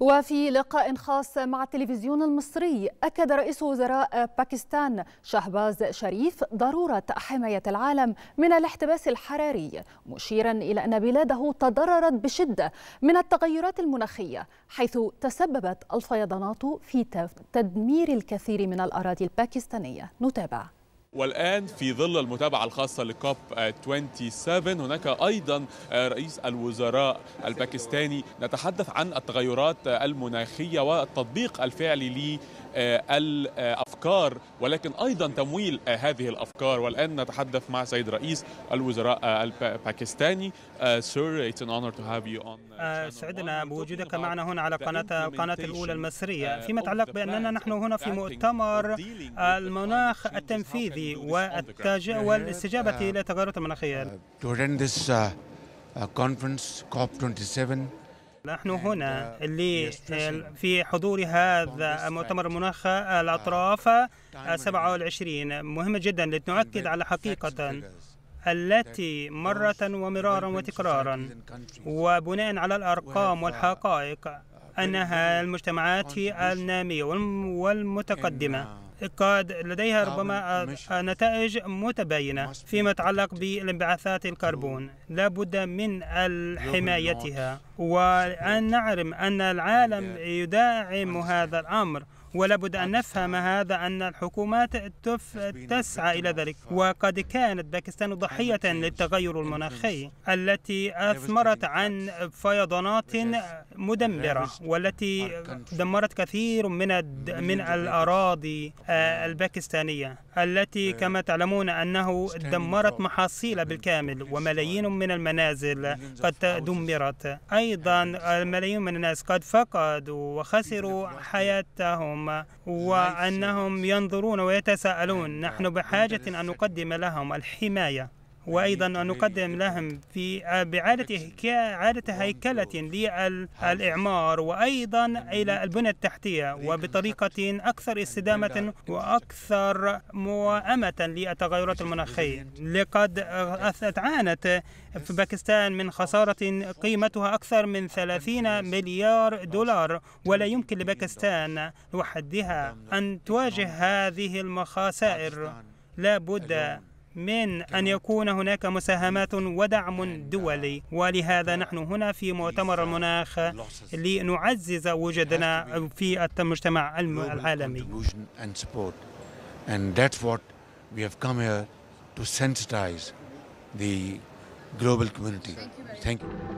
وفي لقاء خاص مع التلفزيون المصري أكد رئيس وزراء باكستان شهباز شريف ضرورة حماية العالم من الاحتباس الحراري مشيرا إلى أن بلاده تضررت بشدة من التغيرات المناخية حيث تسببت الفيضانات في تدمير الكثير من الأراضي الباكستانية نتابع والآن في ظل المتابعة الخاصة لكوب 27 هناك أيضا رئيس الوزراء الباكستاني نتحدث عن التغيرات المناخية والتطبيق الفعلي أفكار ولكن أيضا تمويل آه، هذه الأفكار والآن نتحدث مع سيد رئيس الوزراء آه، الباكستاني آه، سير it's an honor to have you on سعدنا بوجودك معنا هنا على قناة القناة الأولى المصرية uh, فيما يتعلق بأننا نحن هنا في مؤتمر المناخ التنفيذي والتج... Uh-huh. والاستجابة إلى uh-huh. التغيرات المناخية uh, During this uh, conference COP27 نحن هنا uh, اللي في حضور هذا المؤتمر المناخ uh, الأطراف 27 مهمة جدا لتؤكد على حقيقة التي مرة ومرارا وتكرارا وبناء على الأرقام والحقائق أنها المجتمعات النامية والمتقدمة uh, قد لديها ربما آه، آه، نتائج متباينة فيما يتعلق بالانبعاثات الكربون لا بد من حمايتها وأن نعلم أن العالم يداعم هذا الأمر ولابد أن نفهم هذا أن الحكومات تسعى إلى ذلك وقد كانت باكستان ضحية للتغير المناخي التي أثمرت عن فيضانات مدمرة والتي دمرت كثير من من الأراضي آه، الباكستانية التي كما تعلمون أنه دمرت محاصيل بالكامل وملايين من المنازل قد دمرت أيضا آه، ملايين من الناس قد فقدوا وخسروا حياتهم لهم وأنهم ينظرون ويتساءلون نحن بحاجة أن نقدم لهم الحماية وأيضا نقدم لهم في بعادة عادة هيكلة للإعمار وأيضا إلى البنى التحتية وبطريقة أكثر استدامة وأكثر موائمة للتغيرات المناخية لقد عانت في باكستان من خسارة قيمتها أكثر من 30 مليار دولار ولا يمكن لباكستان وحدها أن تواجه هذه المخاسائر لا بد من أن يكون هناك مساهمات ودعم دولي ولهذا نحن هنا في مؤتمر المناخ لنعزز وجودنا في المجتمع العالمي Thank you.